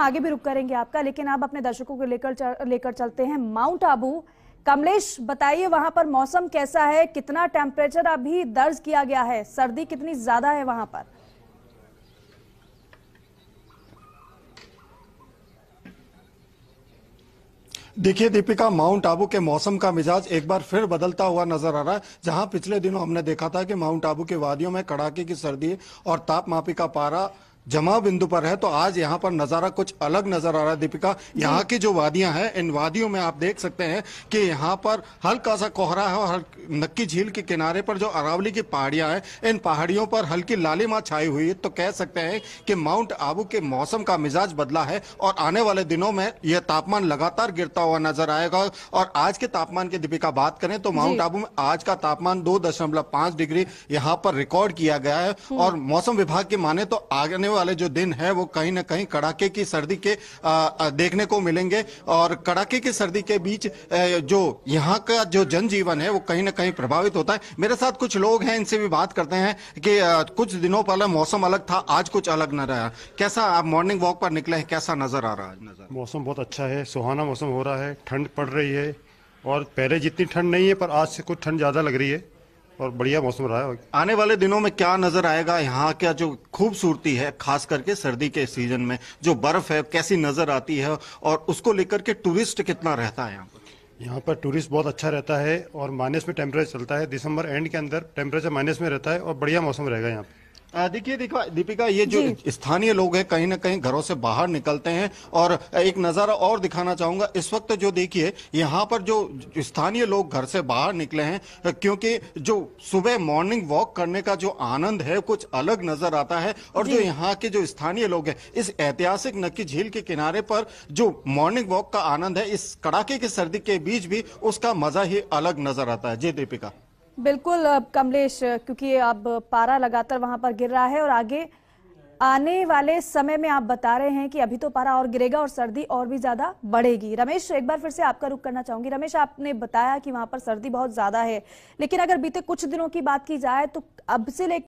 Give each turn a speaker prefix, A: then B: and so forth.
A: हम आगे भी रुक करेंगे आपका लेकिन आप अपने दर्शकों को लेकर लेकर चलते हैं माउंट आबू कमलेश बताइए वहां पर मौसम कैसा है कितना टेम्परेचर अभी दर्ज किया गया है सर्दी कितनी ज्यादा है वहां पर
B: देखिए दीपिका माउंट आबू के मौसम का मिजाज एक बार फिर बदलता हुआ नजर आ रहा है जहां पिछले दिनों हमने देखा था कि माउंट आबू के वादियों में कड़ाके की सर्दी और तापमापी का पारा जमा बिंदु पर है तो आज यहाँ पर नज़ारा कुछ अलग नज़र आ रहा है दीपिका यहाँ की जो वादियां हैं इन वादियों में आप देख सकते हैं कि यहाँ पर हल्का सा कोहरा है और नक्की झील के किनारे पर जो अरावली की पहाड़ियां हैं इन पहाड़ियों पर हल्की लालिमा छाई हुई है तो कह सकते हैं कि माउंट आबू के मौसम का मिजाज बदला है और आने वाले दिनों में यह तापमान लगातार गिरता हुआ नजर आएगा और आज के तापमान की दीपिका बात करें तो माउंट आबू में आज का तापमान दो डिग्री यहाँ पर रिकॉर्ड किया गया है हम्म। और मौसम विभाग की माने तो आगे वाले जो दिन है वो कहीं ना कहीं कड़ाके की सर्दी के देखने को मिलेंगे और कड़ाके की सर्दी के बीच जो यहाँ का जो जनजीवन है वो कहीं ना कहीं प्रभावित होता है मेरे साथ कुछ लोग हैं इनसे भी बात करते हैं कि कुछ दिनों पहले मौसम अलग था आज कुछ अलग न रहा कैसा आप मॉर्निंग वॉक पर निकले हैं कैसा नजर आ रहा है
C: मौसम बहुत अच्छा है सुहाना मौसम हो रहा है ठंड पड़ रही है और
B: पहले जितनी ठंड नहीं है पर आज से कुछ ठंड ज़्यादा लग रही है और बढ़िया मौसम रहा है आने वाले दिनों में क्या नजर आएगा यहाँ क्या जो खूबसूरती है खास करके सर्दी के सीजन में जो बर्फ है कैसी नजर आती है और उसको लेकर के टूरिस्ट कितना रहता है यहाँ
C: पर यहाँ पर टूरिस्ट बहुत अच्छा रहता है और माइनस में टेम्परेचर चलता है दिसंबर एंड के अंदर टेम्परेचर माइनस में रहता है और बढ़िया
B: मौसम रहेगा यहाँ पर देखिए देखो दीपिका ये जो स्थानीय लोग हैं कहीं ना कहीं घरों से बाहर निकलते हैं और एक नज़ारा और दिखाना चाहूंगा इस वक्त जो देखिए यहाँ पर जो स्थानीय लोग घर से बाहर निकले हैं क्योंकि जो सुबह मॉर्निंग वॉक करने का जो आनंद है कुछ अलग नजर आता है और जो यहाँ के जो स्थानीय लोग हैं इस ऐतिहासिक नक्की झील के किनारे पर जो मॉर्निंग वॉक का आनंद है इस कड़ाके की सर्दी के बीच भी उसका मजा ही अलग नजर आता है जी दीपिका
A: बिल्कुल कमलेश क्योंकि अब पारा लगातार वहां पर गिर रहा है और आगे आने वाले समय में आप बता रहे हैं कि अभी तो पारा और गिरेगा और सर्दी और भी ज्यादा बढ़ेगी रमेश एक बार फिर से आपका रुख करना चाहूंगी रमेश आपने बताया कि वहां पर सर्दी बहुत ज्यादा है लेकिन अगर बीते कुछ दिनों की बात की जाए तो अब से लेकर